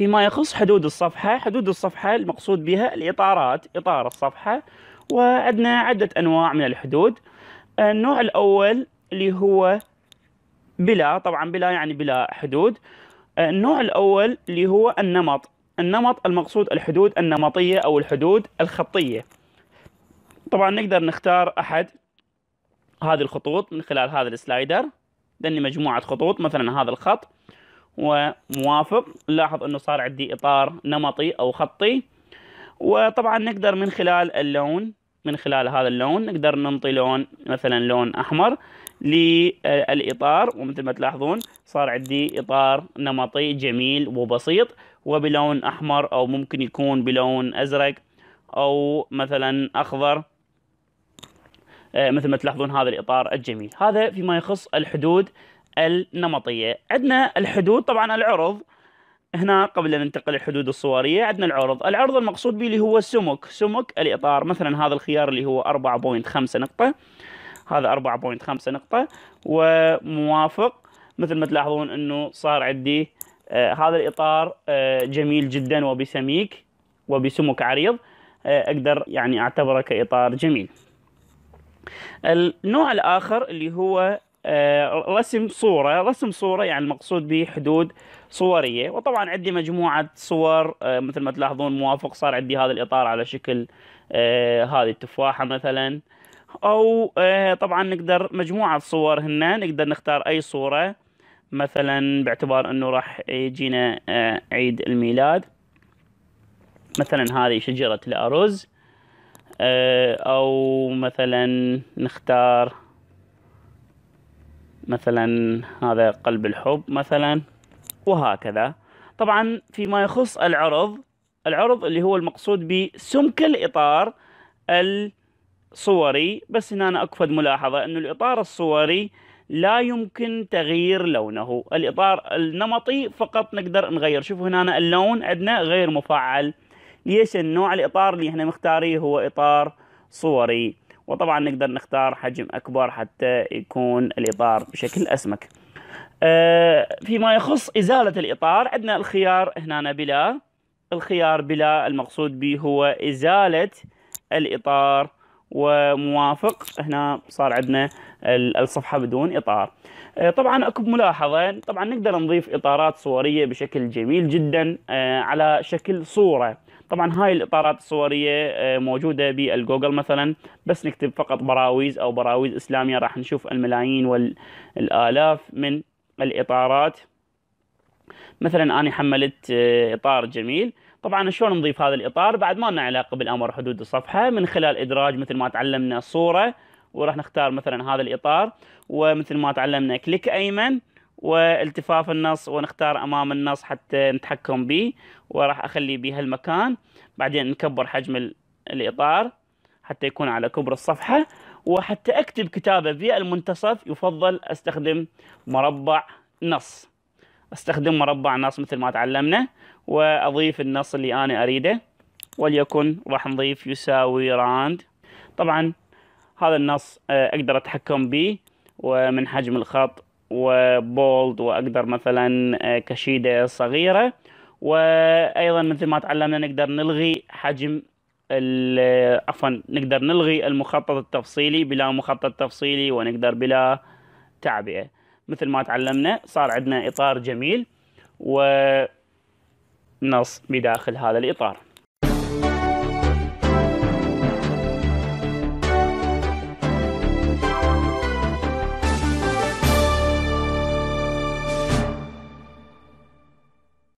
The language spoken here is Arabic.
فيما يخص حدود الصفحة حدود الصفحة المقصود بها الإطارات إطار الصفحة وعندنا عدة أنواع من الحدود النوع الأول اللي هو بلا طبعا بلا يعني بلا حدود النوع الأول اللي هو النمط النمط المقصود الحدود النمطية أو الحدود الخطية طبعا نقدر نختار أحد هذه الخطوط من خلال هذا السلايدر لأني مجموعة خطوط مثلا هذا الخط وموافق نلاحظ انه صار عندي اطار نمطي او خطي وطبعا نقدر من خلال اللون من خلال هذا اللون نقدر ننطي لون مثلا لون احمر للاطار ومثل ما تلاحظون صار عندي اطار نمطي جميل وبسيط وبلون احمر او ممكن يكون بلون ازرق او مثلا اخضر آه، مثل ما تلاحظون هذا الاطار الجميل هذا فيما يخص الحدود النمطيه عندنا الحدود طبعا العرض هنا قبل أن ننتقل للحدود الصورية عندنا العرض العرض المقصود به اللي هو سمك سمك الإطار مثلا هذا الخيار اللي هو 4.5 نقطة هذا 4.5 نقطة وموافق مثل ما تلاحظون أنه صار عندي آه هذا الإطار آه جميل جدا وبسميك وبسمك عريض آه أقدر يعني أعتبره كإطار جميل النوع الآخر اللي هو آه، رسم صورة رسم صورة يعني المقصود به حدود صورية وطبعا عندي مجموعة صور آه، مثل ما تلاحظون موافق صار عندي هذا الإطار على شكل آه، هذه التفاحة مثلا أو طبعا نقدر مجموعة صور هنا نقدر نختار أي صورة مثلا باعتبار أنه راح يجينا عيد الميلاد مثلا هذه شجرة الأرز أو مثلا نختار مثلا هذا قلب الحب مثلا وهكذا طبعا فيما يخص العرض العرض اللي هو المقصود بسمك الإطار الصوري بس هنا أنا أكفد ملاحظة أن الإطار الصوري لا يمكن تغيير لونه الإطار النمطي فقط نقدر نغير شوفوا هنا اللون عندنا غير مفعل ليش النوع الإطار اللي احنا مختاريه هو إطار صوري وطبعا نقدر نختار حجم أكبر حتى يكون الإطار بشكل أسمك آه، فيما يخص إزالة الإطار عندنا الخيار هنا بلا الخيار بلا المقصود به هو إزالة الإطار وموافق هنا صار عندنا الصفحة بدون إطار آه، طبعا أكو ملاحظة طبعا نقدر نضيف إطارات صورية بشكل جميل جدا آه، على شكل صورة طبعا هاي الاطارات الصوريه آه، موجوده بالجوجل مثلا بس نكتب فقط براويز او براويز اسلاميه راح نشوف الملايين والالاف من الاطارات مثلا انا حملت آه، اطار جميل طبعا شلون نضيف هذا الاطار بعد ما لنا علاقه بالامر حدود الصفحه من خلال ادراج مثل ما تعلمنا صوره وراح نختار مثلا هذا الاطار ومثل ما تعلمنا كليك ايمن والتفاف النص ونختار امام النص حتى نتحكم به وراح اخلي بهالمكان بعدين نكبر حجم الاطار حتى يكون على كبر الصفحه وحتى اكتب كتابه في المنتصف يفضل استخدم مربع نص استخدم مربع نص مثل ما تعلمنا واضيف النص اللي انا اريده وليكن راح نضيف يساوي راند طبعا هذا النص آه، اقدر اتحكم به ومن حجم الخط وبولد واقدر مثلا آه، كشيده صغيره وايضا مثل ما تعلمنا نقدر نلغي حجم آه، عفوا نقدر نلغي المخطط التفصيلي بلا مخطط تفصيلي ونقدر بلا تعبئه مثل ما تعلمنا صار عندنا اطار جميل ونص بداخل هذا الاطار